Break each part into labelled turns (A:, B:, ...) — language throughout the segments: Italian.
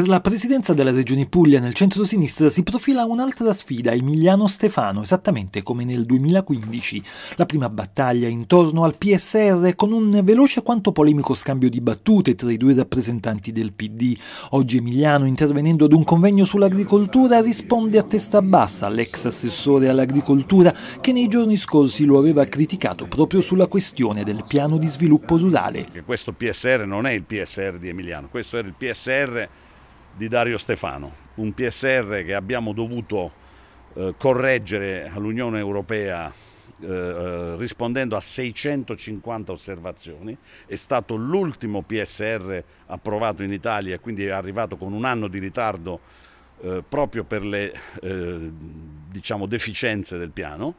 A: Per la presidenza della regione Puglia nel centro-sinistra si profila un'altra sfida, Emiliano Stefano, esattamente come nel 2015. La prima battaglia intorno al PSR con un veloce quanto polemico scambio di battute tra i due rappresentanti del PD. Oggi Emiliano, intervenendo ad un convegno sull'agricoltura, risponde a testa bassa all'ex assessore all'agricoltura che nei giorni scorsi lo aveva criticato proprio sulla questione del piano di sviluppo rurale.
B: Questo PSR non è il PSR di Emiliano, questo era il PSR di Dario Stefano, un PSR che abbiamo dovuto eh, correggere all'Unione Europea eh, eh rispondendo a 650 osservazioni, è stato l'ultimo PSR approvato in Italia e quindi è arrivato con un anno di ritardo eh, proprio per le eh, diciamo, deficienze del piano.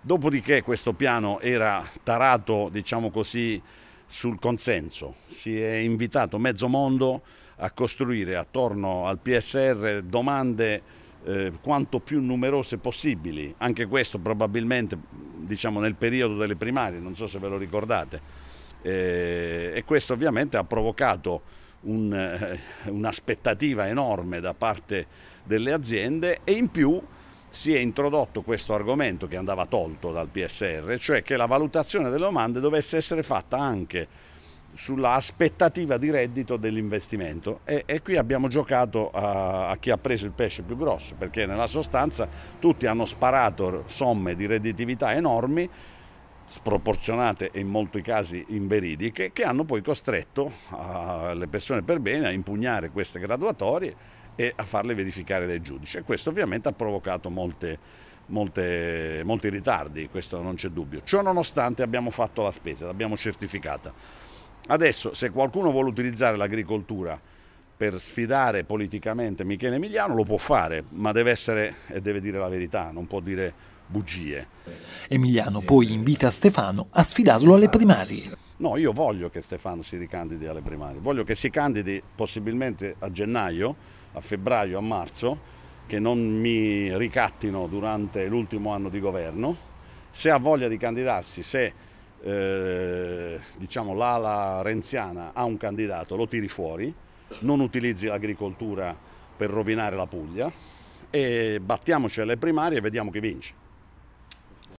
B: Dopodiché questo piano era tarato, diciamo così, sul consenso. Si è invitato mezzo mondo a costruire attorno al PSR domande eh, quanto più numerose possibili, anche questo probabilmente diciamo, nel periodo delle primarie, non so se ve lo ricordate, eh, e questo ovviamente ha provocato eh, un'aspettativa un enorme da parte delle aziende e in più si è introdotto questo argomento che andava tolto dal PSR, cioè che la valutazione delle domande dovesse essere fatta anche sulla aspettativa di reddito dell'investimento e, e, qui abbiamo giocato a, a, chi ha preso il pesce più grosso perché nella sostanza tutti hanno sparato somme di redditività enormi sproporzionate e in molti casi inveridiche che hanno poi costretto uh, le persone per bene a impugnare queste graduatorie e a farle verificare dai giudici. E questo ovviamente ha provocato molte, molte, molti ritardi, questo non c'è dubbio. Ciò nonostante abbiamo fatto la spesa, l'abbiamo certificata. Adesso se qualcuno vuole utilizzare l'agricoltura per sfidare politicamente Michele Emiliano lo può fare, ma deve essere e deve dire la verità, non può dire bugie.
A: Emiliano poi invita Stefano a sfidarlo alle primarie.
B: No, io voglio che Stefano si ricandidi alle primarie, voglio che si candidi possibilmente a gennaio, a febbraio, a marzo, che non mi ricattino durante l'ultimo anno di governo. Se ha voglia di candidarsi, se eh, diciamo, l'ala renziana ha un candidato, lo tiri fuori, non utilizzi l'agricoltura per rovinare la Puglia e battiamoci alle primarie e vediamo chi vince.